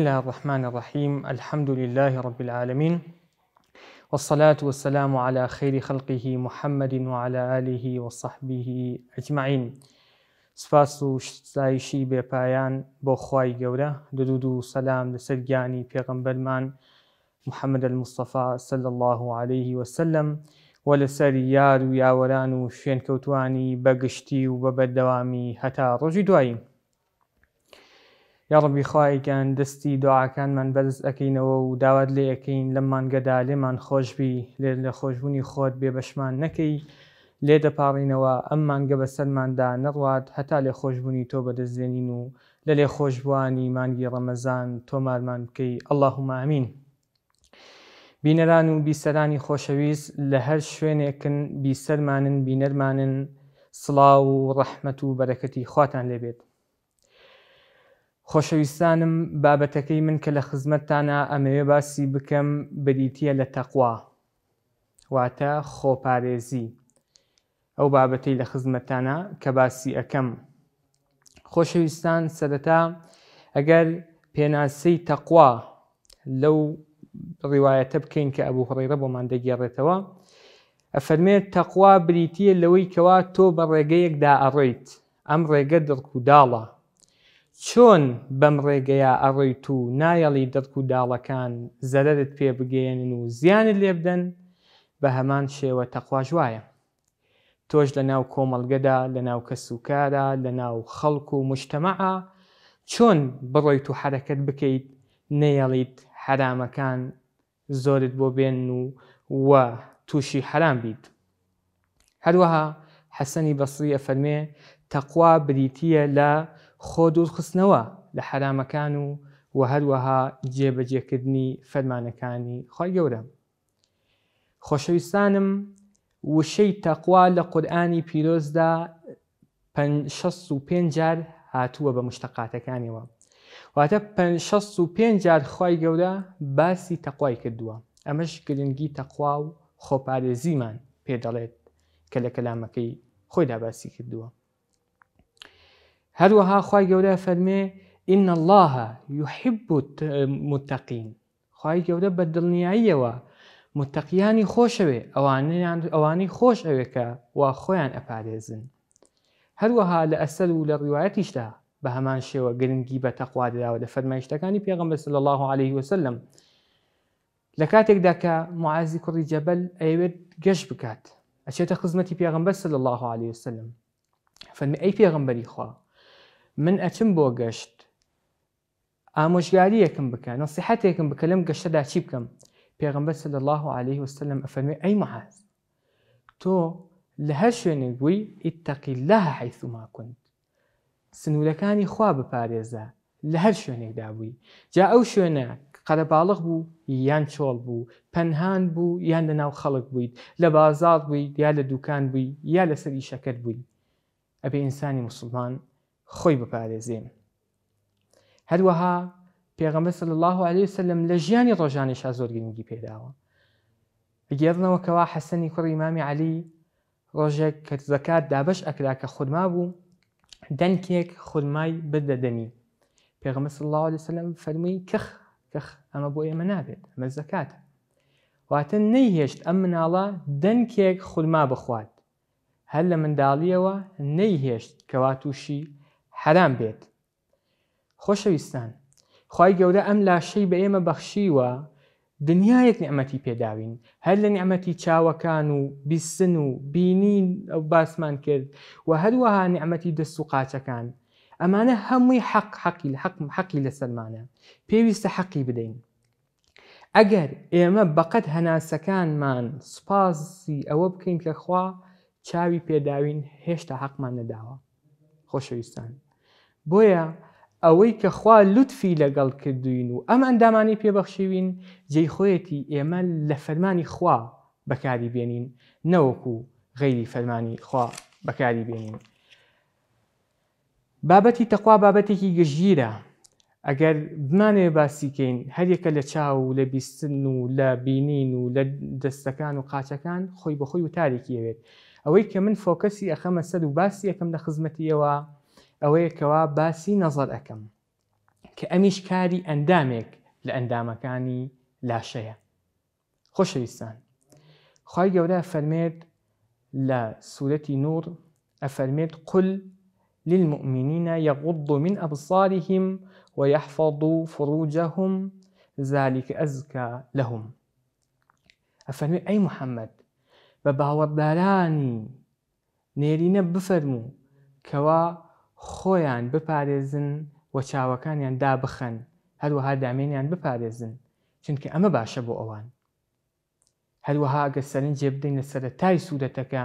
بسم الله الرحمن الرحيم الحمد لله رب العالمين والصلاة والسلام على خير خلقه محمد وعلى آله وصحبه أجمعين سفاسو و شتایشی بوخواي بۆ دودو سلام لسرقاني في سەسلام محمد المصطفى پێغمبەرمان الله عليه وسلم ولسر يارو یار و كوتواني بقشتي وببدوامي بەگشتی و یاڕبی خوایگەن دەستی دوعاکانمان بەدەست ئەەکەینەوە و داوات لێ ئەەکەین لە مانگەدا لێمان خۆشببی لێ لە خۆشببوونی خۆت بێ بەشمان نەکەی لێ دەپاڕینەوە ئەم مانگە بە سەرماندا نەڕات هەتا لێ خۆشببوونی تۆ بەدەستێنین و لە لێ خۆشببووانی مانگی ڕەمەزان تۆمارمان بکەی ئەللهمامین. بینەران و بیسەرانی خۆشەویست لە هەر شوێنێکن بیسەرمانن بینەرمانن سڵاو و ڕەحمە و بەرەکەتی خواتان لێبێت. خۆشەویستانم بابەتەکەی من کە لە خزمەتتانە ئەمەوێ باسی بکەم بریتە لە تەقوا واتە خۆپارێزی ئەو بابەتەی لە خزمەتانە کە باسی ئەەکەم خۆشەویستان سەرەتا ئەگەر پێناسەی تەقوا لەو ڕیواەتە بکەین کە ئەبوو هەڕێرە بۆمان دەگێڕێتەوە ئەفەرمێت تەقوا بریتە لەوەی کەوا تۆ بە ڕێگەیەکدا ئەڕێیت ئەم ڕێگە دڕکوداڵە چۆن بەم ڕێگەیە ئەڕێیت و نایەڵی دەرک و داڵەکان زەرت پێ بگەێنن و زیانت لێبدەن بە هەمان شێوە تەخواژواایە تۆش لە ناو کۆمەلگەدا لە ناو کەسوکارە لە ناو خەڵک و مشتتەمەعە چۆن بڕۆیت و حرەکەت بکەیت نەیەڵیت حرامەکان زۆرت بۆ بێن و وە تووشی حرام بیت هەروەها حەسەنی بەسریە فەرمێ تەخوا بریتە لە خۆ دوورخستنەوە لە حرامەکان و و هەروەها جێبەجێکردنی فەرمانەکانی خی گەورە. خۆشەویستانم وشەی تەقوا لە قورآانی پیرۆزدا 5 جار هاتووە بە مشتقاتەکانیەوە. واتە 5 جار خی گەورە باسی تەقوای کردووە. ئەمەش گرنگی تەقوا و خۆپارێزیمان پێدەڵێت کە لە کەلامەکەی خۆیدا باسی کردووە. هەروەها خوي جورا فرمي إن الله يحب المتقين خی گەورە بە دڵنیاییەوە أيوة. متەقیانی خۆشەوێ ئەوانەی أواني ئەوێکە وا خۆیان ئەپارێزن هەروەها لە ئەسەر و لە ڕیواەتیشدا بە هەمان شێوە ولا بە تەخوادراوە لە فەرمایشتەکانی الله عليه وسلم لكاتك کاتێکدا کە كر الجبل أيود جش بكات أشيت ئەچێتە خزمەتی صلى الله عليه وسلم فرمي أي پێغمبەری خوا من ئەچم بۆ گەشت ئامۆژگاریەکەم بکە نسیحەتێکم بکە لەم گەشتەدا چی بکەم پێغمبەر سد الله عليه وسلم ئەفەرمی ئەی مەحاز تۆ لە هەر شوێنێک بووی ئیتەقی لە حیثما کوند سنوورەکانی خوا بپارێزە لە هەر شوێنێکدا بووی جا ئەو شوێنە قەرەباڵغ بوو یان چۆڵ بوو پەنهان بوو یان لە ناو خەڵک بوویت لە بازاڵ بووی یا لە دوکان بووی یا لەسەر ئیشەکەت بووی ئەبێ ئینسانی مسلمان خۆی بپارێزین. هەروەها پێغەمبەر سل الله عليه وسلم لە ژیانی ڕۆژانیشا زۆر گرنگی پێداوە. گێڕنەوەکەوا حەسەنی کوڕی مامی علی ڕۆژێک کە زەکات دابش ئەکراکە خودما بوو دەنکێک خودمای بدەدەمی. پێغمە سل الله عليه وسلم فەرمووی کەخ کەخ ئەمە بۆ ئێمە نابێت ئەمە زەکاتە. واتە نەیهێشت ئەم مناڵە دەنکێک خودما بخوات. هەر لە منداڵیەوە نەیهێشت کەوا تووشی حرام بێت خۆشەویستان خی گەورە ئەم لاشەی بە ئێمە بەخشیوە دنیایەک نیعممەتی پێداوین هەر لە نیعممەتی چاوەکان و بیسن و بینین ئەو باسمان کرد و هەروەها نیعممەتی دەست و قاچەکان ئەمانە هەمووی حەق حەقی حەقی لە سەرمانە پێویستە حەقی بدەین ئەگەر ئێمە بەقەت هەناسەکانمان سوپاسی ئەوە بکەین کە خوا چاوی پێداوین هێشتا حەقمان نەداوە خۆشەویستان بۆیە ئەوەی کە خوا لوتفی لەگەڵ کردوین و ئەم ئەندامانی پێبەخشیوین جێی خۆیەتی ئێمە لە فەرمانی خوا بەکاری بێنین نەوەکو غەیری فەرمانی خوا بەکاری بێنین. بابەتی تەخوا بابەتێکی گژگیرە ئەگەر بمانێ باسیکەین هەرێکە لە چاو و لە بیستن و لە بینین و لە دەستەکان و قاچەکان خۆی بەخۆی وتارێکی ئەوێت ئەوەی کە من فۆکەسی ئەخەمە سەد و باسی یەکەم لە خزمەتیەوە ئەوەیەکەوە باسی نەزەر ئەەکەم کە ئەمیش کاری ئەندامێک لە ئەندامەکانی لاشەیە خۆشەویستان خی گەورە فەرمێت لە سوورەتی نور ئەفەرمێت قل للمؤمنين يغضوا من أبصارهم ويحفظوا فروجهم ذلك أزكى لهم أفرمي أي محمد بباورداراني نيرين بفرمو كوا خۆیان بپارێزن و چاوەکانیان دابخەن هەروەها دامێنیان بپارێزن چونکە ئەمە باشە بۆ ئەوان هەروەها گە سەرنج جێبدەین لە سەرەتای سوودەتەکە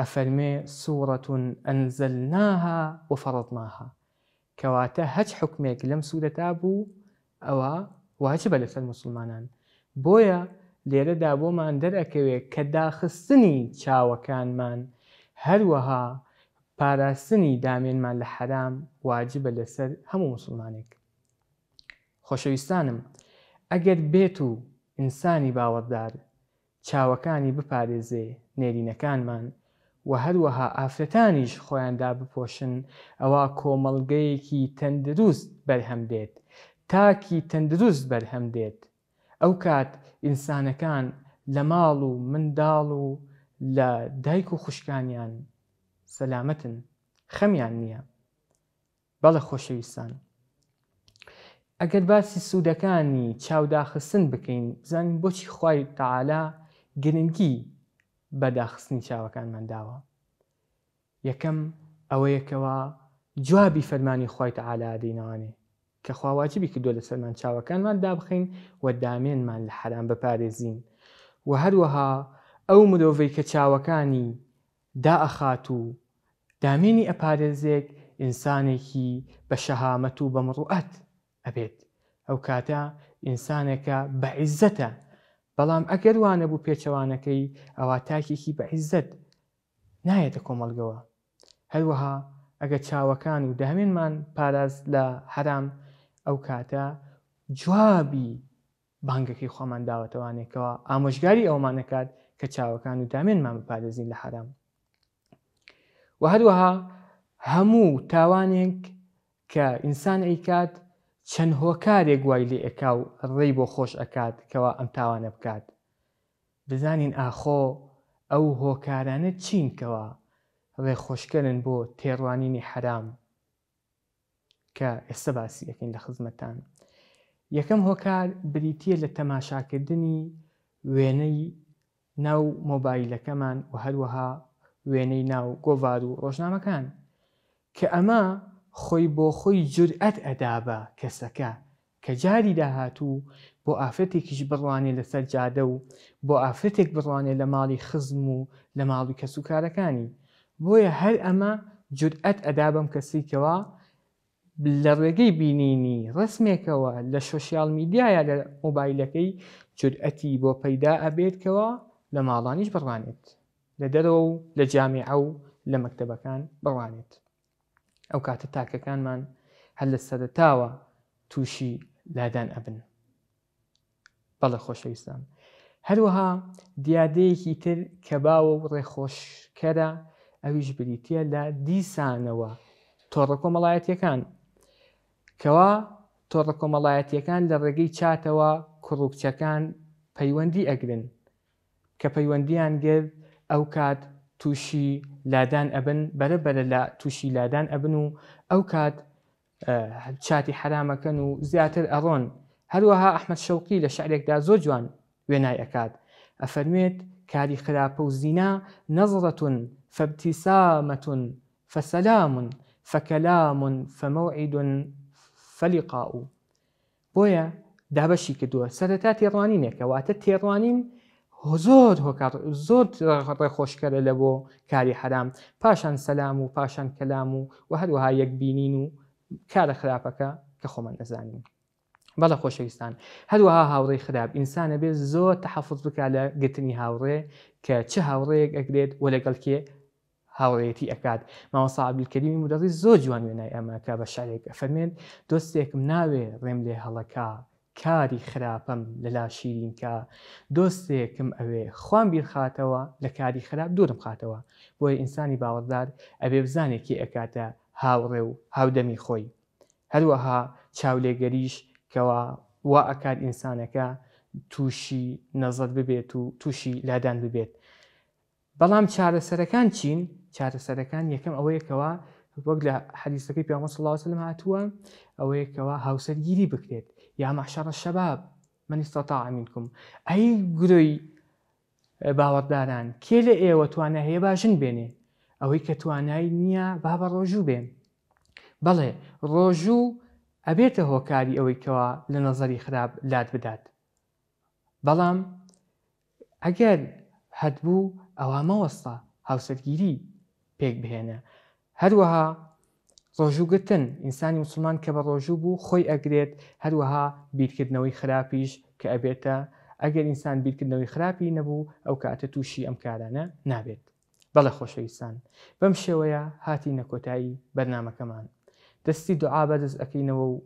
ئەفەرمێ سوورەتون ئەنزەلناها و فەڕەتناها کەواتە هەچ حکمێک لەم سوودەتا بوو ئەوە واچە بە لەسەر مسلمانان بۆیە لێرەدا بۆمان دەرەکەوێت کە داخستنی چاوەکانمان هەروەها پاراستنی دامێنمان لە حەرام واجبە لەسەر هەموو مسلمانێک خۆشەویستانم ئەگەر بێت و ئینسانی باوەڕدار چاوەکانی بپارێزێ نێرینەکانمان و هەروەها ئافرەتانیش خۆیاندا بپۆشن ئەوە کۆمەلگەیەکی تەندروست بەرهەم دێت تاکی تەندروست بەرهەم دێت ئەو کات ئینسانەکان لە ماڵ و منداڵ و لە دایک و خوشکانیان سەلامەتن خەمیان نییە بەڵە خۆشەویستان ئەگەر باسی سوودەکانی چاوداخستن بکەین زانین بۆچی خی تەعالا گرنگی بەداخستنی چاوەکانمان داوە یەکەم ئەوەیەکەوە جوابی فەرمانی خی تەعالا دەینەوانێ کە خواواجبی کردو لە سەرمان چاوەکانمان دابخین و دامێنمان لە حرام بپارێزین و هەروەها ئەو مرۆڤی کە چاوەکانی دائەخات و دامێنی ئەپارێزێک ئینسانێکی بە شەهامەت و بە مڕوعەت ئەبێت ئەو کاتە ئینسانێکە بەعیزەتە بەڵام ئەگەر وانە بوو پێچەوانەکەی ئەوە تاکێکی بەعیزت نایەتە کۆمەلگەوە هەروەها ئەگە چاوەکان و دامێنمان پاراز لە حرام ئەو کاتە جوابی بانگەکەی خۆمان داوەتەوانێکەوە ئامۆژگاری ئەومانەکات کە چاوەکان و دامێنمان بپارێزین لە حرام و هەروەها هەموو تاوانێک کە ئینسان ئەیکات چەند هۆکارێک گوای لێ ئەکا و ڕێی بۆ خۆش ئەکات کەەوە ئەم تاوانە بکات بزانین ئاخۆ ئەو هۆکارانە چینکەوە ڕێخۆشکردن بۆ تێڕوانینی حرام کە ئێستا باسی یەکەین لە خزمەتان یەکەم هۆکار بریتە لە تەماشاکردنی وێنەی ناو مۆبایلەکەمان و هەروەها وێنەی ناو گۆڤار و ڕۆژنامەکان کە ئەمە خۆی بۆ خۆی جورئەت ئەدابە کەسەکە کە جاری داهاتوو بۆ ئافرەتێکیش بڕوانێ لەسەر جادە و بۆ ئافرەتێک بڕوانێ لە ماڵی خزم و لە ماڵی کەسوکارەکانی بۆیە هەر ئەمە جورئەت ئەدا بەم کەسێکەوە لە ڕێگەی بینینی ڕسمێکەوە لە شۆسیال میدیایە لە مۆبایلەکەی جورئەتی بۆ پەیدا ئەبێتکەوە لە ماڵانیش بڕوانێت. لە دەرەوە و لە جامعە و لە مەکتبەکان بڕوانێت ئەو کاتە تاکەکانمان هەل لە سەدەتاوە تووشی لادان ئەبن بەڵە خۆشەویستان هەروەها دیادەیەکی تر کە باوە و ڕێخۆشکەرە ئەویش بریتە لە دیسانەوە تۆڕە کۆمەڵایەتەکان کەوا تۆڕە کۆمەڵایەتەکان لە ڕێگەی چاتەوە کوڕوکچەکان پەیوەندی ئەگرن کە پەیوەندیان گرت او کات تووشی لادان بل بل لا تووشی لادان ابنو او ئەو کات آه، چاتی حرامەکەن و زیاتر ئەڕۆن هەروەها ئەحمد شەوقی لە شعرێکدا زۆر جوان وێنای ئەکات ئەفەرمێت کاری خراپە و زینا نەزڕەتون فەبتیسامەتون فەسەلامون فەکەلامون فەمەوعیدون فەلیقا و بۆیە دابەشی کردووە سەرەتا زۆر هۆکات زۆر ڕێ خۆشکەرە لە بۆ کاری حرام پاشان سەسلام و پاشان کەلام و و هەروەها یەکبینین و کارە خراپەکە کە خۆمان نەزانین. بەڵە خۆشەویستان هەروەها هاوڕێی خراپ ئینسانە بێت زۆر تەحفظ بک لە گتنی هاوڕێ کە چ هاوڕەیەک ئەگرێت و لەگەڵکێ هاوڕێتی ئەکات ماوەسابلکەریمی مدەڵی زۆر جوان وێنای ئەمەکە بە شارێک ئەفەرمێن دۆستێکم ناوێ ڕێم لێ هەڵەکە کاری خراپەم لە لا شیرین کە دۆستێکم ئەوێ خوان بیر خاتەوە لە کاری خراپ دوورم خاتەوە بۆی ئینسانی باوەدار ئەبێ بزانێکی ئەکاتە هاوڕێ و هاودەمی خۆی هەروەها چاولێگەریش کەەوە وا ئەکات ئینسانەکە تووشی نەزەت ببێت و تووشی لادان ببێت بەڵام چارەسەرەکان چین چارەسەرەکان یەکەم ئەوەیەکەوە وەک لە حەلیسەکەی پیامە سڵاوسلم هاتووە ئەوەیەکەوە هاوسەرگیری بکرێت یا مەحشەڕە شەباب من استطاع منکم ئەی گرۆی باوەڕداران کێ لە ئێوە توانە هەیە باشن بێنێ ئەوەی کە توانای نییە بابە ڕۆژوو بێن بەڵێ ڕۆژوو ئەبێتە هۆکاری ئەوەیەوە لە نەزەری خراپ لات بدات بەڵام ئەگەر هەتبوو ئەوە مەوەستا هاوسەرگیری پێک بهێنە هەروەها ڕۆژووگتن ئینسانی مسلمان کە بە ڕۆژوو بوو خۆی ئەگرێت هەروەها بیرکردنەوەی خراپیش کە ئەبێتە ئەگەر ئینسان بیرکردنەوەی خراپی نەبوو ئەو کاتە تووشی ئەم کارانە نابێت بەڵێ خۆشەویستان بەم شێوەیە هاتی نەکۆتایی بەرنمەکەمان دەستی دوعا بەدەست ئەەکەینەوە و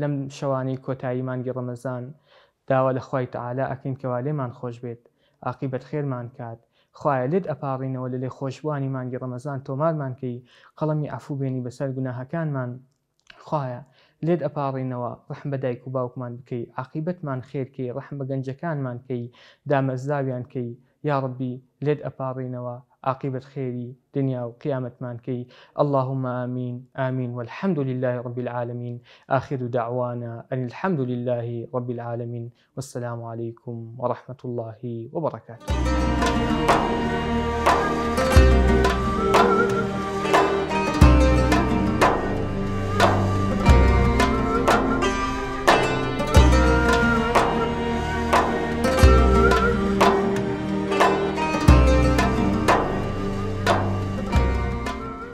لەم شەوانەی کۆتایی مانگی ڕەمەزان داوا لە خی تعالا ئەکەین کەوا لێمان خۆش بێت عقیبەت خێرمان کات خوایە لێت ئەپاڕینەوە لە لێ خۆشببووانی مانگی ڕەمەزان تۆمارمانکەی قەڵەمی ئافوو بێنی بەسەر گوناهەکانمان خوایە لێت ئەپاڕینەوە ڕحم بە دایک و باوکمان بکەی عقیبەتمان خێرکەی ڕحم بە گەنجەکانمان کەی دامەزداویان کەی یاڕبی لێت ئەپاڕینەوە عاقبة خيري دنيا وقيامة مانكي اللهم آمين آمين والحمد لله رب العالمين آخر دعوانا أن الحمد لله رب العالمين والسلام عليكم ورحمة الله وبركاته